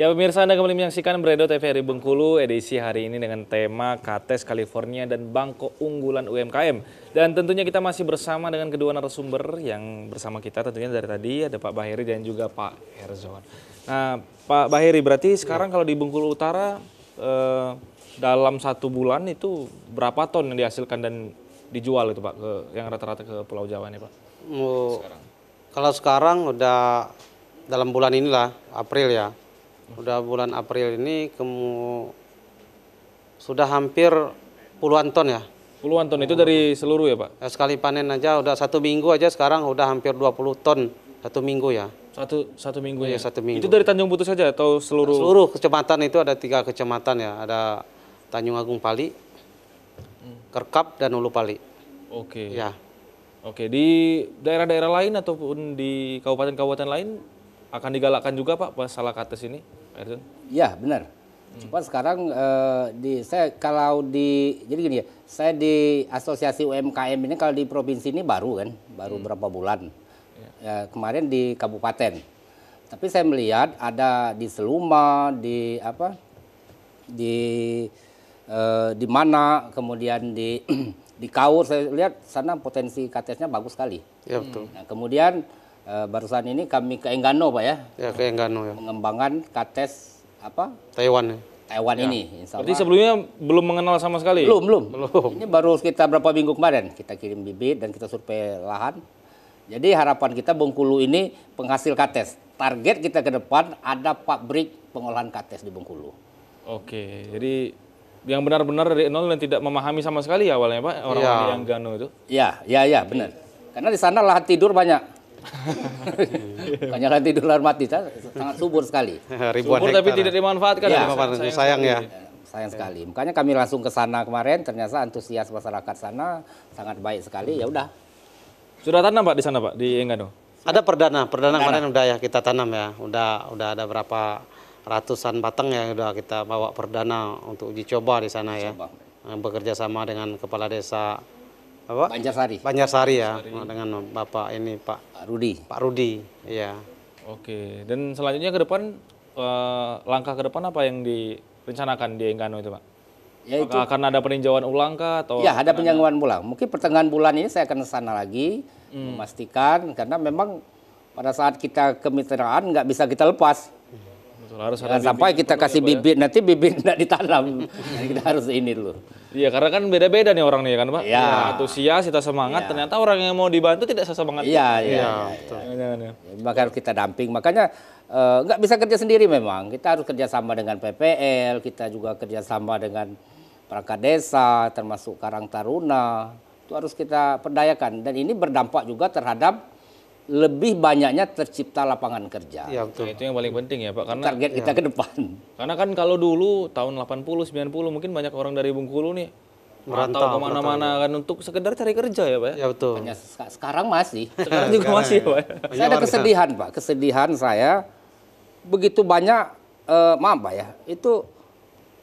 Ya pemirsa Anda kembali menyaksikan Bredo TVRI Bengkulu edisi hari ini dengan tema Kates California dan Bangko Unggulan UMKM. Dan tentunya kita masih bersama dengan kedua narasumber yang bersama kita tentunya dari tadi ada Pak Bahiri dan juga Pak Herzon. Nah Pak Bahiri berarti iya. sekarang kalau di Bengkulu Utara eh, dalam satu bulan itu berapa ton yang dihasilkan dan dijual itu Pak ke, yang rata-rata ke Pulau Jawa nih Pak? sekarang. Kalau sekarang udah dalam bulan inilah April ya Udah bulan April ini kemu sudah hampir puluhan ton ya. Puluhan ton itu dari seluruh ya Pak? Ya, sekali panen aja udah satu minggu aja sekarang udah hampir 20 ton satu minggu ya. Satu satu minggu iya, ya. satu minggu. Itu dari Tanjung Putus saja atau seluruh? Seluruh kecamatan itu ada tiga kecamatan ya. Ada Tanjung Agung Pali, hmm. Kerkap dan Ulu Pali. Oke. Ya. Oke, di daerah-daerah lain ataupun di kabupaten-kabupaten lain akan digalakkan juga Pak masalah kates ini, Erzen? Ya benar. Hmm. Cuma sekarang uh, di saya kalau di jadi gini ya, saya di asosiasi UMKM ini kalau di provinsi ini baru kan, baru hmm. berapa bulan. Ya. ya, kemarin di kabupaten. Tapi saya melihat ada di Seluma, di apa, di eh, di mana, kemudian di di Kaur saya lihat sana potensi katesnya bagus sekali. Ya betul. Nah, kemudian Eh, barusan ini kami ke Enggano Pak ya. Ya ke Enggano ya. Mengembangkan kates apa? Taiwan. ya. Taiwan ya. ini Jadi sebelumnya belum mengenal sama sekali? Belum, belum. belum. Ini baru kita berapa minggu kemarin kita kirim bibit dan kita survei lahan. Jadi harapan kita Bengkulu ini penghasil kates. Target kita ke depan ada pabrik pengolahan kates di Bengkulu. Oke, Betul. jadi yang benar-benar dari nol dan tidak memahami sama sekali ya awalnya Pak orang-orang ya. yang Gano itu? Ya, ya, ya benar. Karena di sana lahan tidur banyak Banyak tidur dolar mati, sangat subur sekali. Ribuan subur tapi tidak dimanfaatkan. Ya, sayang, sayang, sayang ya. Iya, sayang sekali. Makanya kami langsung ke sana kemarin, ternyata antusias masyarakat sana sangat baik sekali. Ya udah. Sudah tanam Pak di sana Pak di Enggano? Ada perdana, perdana, perdana. kemarin udah ya kita tanam ya. Udah udah ada berapa ratusan batang ya udah kita bawa perdana untuk uji coba di sana ya. Coba. Bekerja sama dengan kepala desa apa Banjarsari. Banjarsari ya, Banjarsari. Oh, dengan Bapak ini Pak Rudi. Pak Rudi, ya Oke, dan selanjutnya ke depan eh, langkah ke depan apa yang direncanakan di Enggano itu, Pak? Ya itu. Akan ada peninjauan ulang kah atau? Ya, ada peninjauan ulang. Mungkin pertengahan bulan ini saya akan ke sana lagi hmm. memastikan karena memang pada saat kita kemitraan nggak bisa kita lepas. Betul, harus ada sampai ya. bibit kita kasih bibit, ya? nanti bibit tidak ditanam. kita harus ini dulu. Iya, karena kan beda-beda nih orang nih kan, Pak. Iya. Ya, antusias, kita semangat, ya. ternyata orang yang mau dibantu tidak sesemangat. Iya, iya. Ya, ya, Maka harus kita damping. Makanya eh, nggak uh, bisa kerja sendiri memang. Kita harus kerjasama dengan PPL, kita juga kerjasama dengan perangkat desa, termasuk Karang Taruna. Itu harus kita perdayakan. Dan ini berdampak juga terhadap lebih banyaknya tercipta lapangan kerja. Ya, betul. Nah, itu yang paling penting ya Pak karena target ya. kita iya. ke depan. Karena kan kalau dulu tahun 80 90 mungkin banyak orang dari Bungkulu nih merantau kemana-mana kan untuk sekedar cari kerja ya Pak. Ya iya, betul. Hanya sekarang masih. Sekarang juga sekarang masih ya. Pak. Ya? Iya, saya ada kesedihan Pak, kesedihan saya begitu banyak eh, maaf Pak ya, itu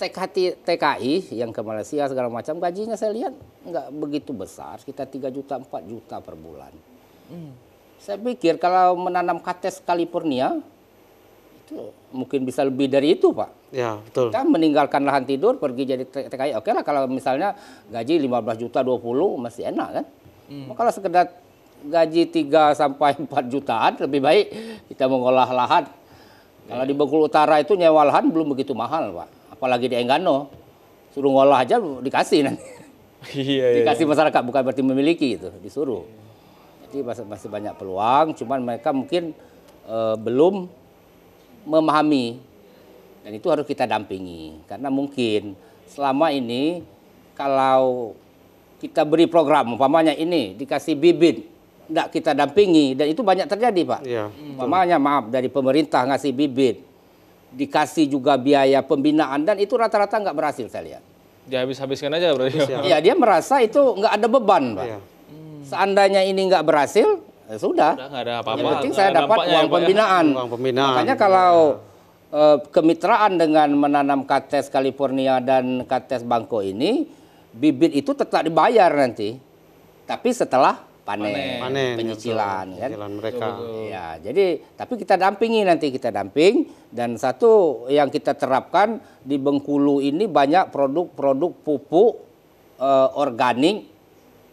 TKT, TKI yang ke Malaysia segala macam gajinya saya lihat nggak begitu besar, kita 3 juta 4 juta per bulan. Hmm. Saya pikir kalau menanam kates California itu mungkin bisa lebih dari itu, Pak. Ya, betul. Kita meninggalkan lahan tidur pergi jadi TKI. Oke lah kalau misalnya gaji 15 juta 20 masih enak kan. Hmm. Kalau sekedar gaji 3 sampai 4 jutaan lebih baik kita mengolah lahan. Ya. Kalau di Bengkulu Utara itu nyewa lahan belum begitu mahal, Pak. Apalagi di Enggano. Suruh ngolah aja dikasih nanti. Iya, iya, dikasih iya. masyarakat bukan berarti memiliki itu, disuruh. Iya pasti masih, masih banyak peluang, cuman mereka mungkin uh, belum memahami dan itu harus kita dampingi karena mungkin selama ini kalau kita beri program umpamanya ini dikasih bibit tidak kita dampingi dan itu banyak terjadi pak ya, umpamanya maaf dari pemerintah ngasih bibit dikasih juga biaya pembinaan dan itu rata-rata nggak berhasil saya lihat dia habis-habiskan aja berarti. ya, iya, dia merasa itu nggak ada beban, Pak. ya. Seandainya ini nggak berhasil, ya sudah. sudah ada apa-apa. Yang penting saya dapat uang pembinaan. uang pembinaan. Makanya kalau ya. uh, kemitraan dengan menanam kates California dan kates Bangko ini, bibit itu tetap dibayar nanti. Tapi setelah panen, panen ya, penyicilan, Ya, kan? penyicilan mereka. Ya, jadi tapi kita dampingi nanti kita damping dan satu yang kita terapkan di Bengkulu ini banyak produk-produk pupuk uh, organik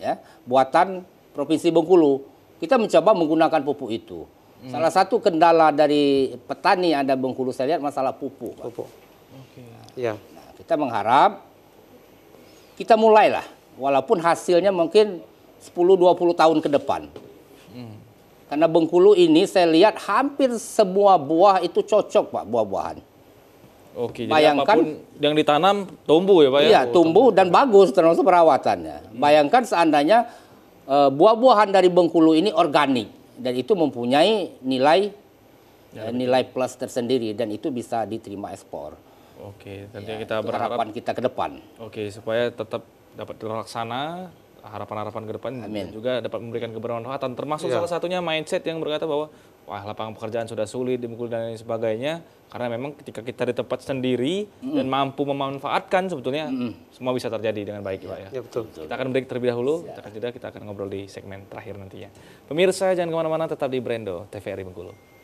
ya, buatan Provinsi Bengkulu. Kita mencoba menggunakan pupuk itu. Hmm. Salah satu kendala dari petani ada Bengkulu saya lihat masalah pupuk. Pupuk. Oke. Okay. Ya. Nah, kita mengharap kita mulailah walaupun hasilnya mungkin 10 20 tahun ke depan. Hmm. Karena Bengkulu ini saya lihat hampir semua buah itu cocok Pak buah-buahan. Oke, jadi Bayangkan, apapun yang ditanam tumbuh ya Pak ya? Iya, tumbuh dan bagus termasuk perawatannya. Hmm. Bayangkan seandainya e, buah-buahan dari Bengkulu ini organik dan itu mempunyai nilai ya, e, nilai plus tersendiri dan itu bisa diterima ekspor. Oke, nanti ya, kita berharap kita ke depan. Oke, supaya tetap dapat terlaksana harapan-harapan ke depan Amin. juga dapat memberikan kebermanfaatan termasuk ya. salah satunya mindset yang berkata bahwa wah lapangan pekerjaan sudah sulit dimukul dan lain sebagainya karena memang ketika kita di tempat sendiri mm. dan mampu memanfaatkan sebetulnya mm. semua bisa terjadi dengan baik ya. Pak ya. ya betul. Kita akan break terlebih dahulu, ya. kita akan jeda kita akan ngobrol di segmen terakhir nantinya. Pemirsa jangan kemana-mana tetap di Brando TVRI Bengkulu.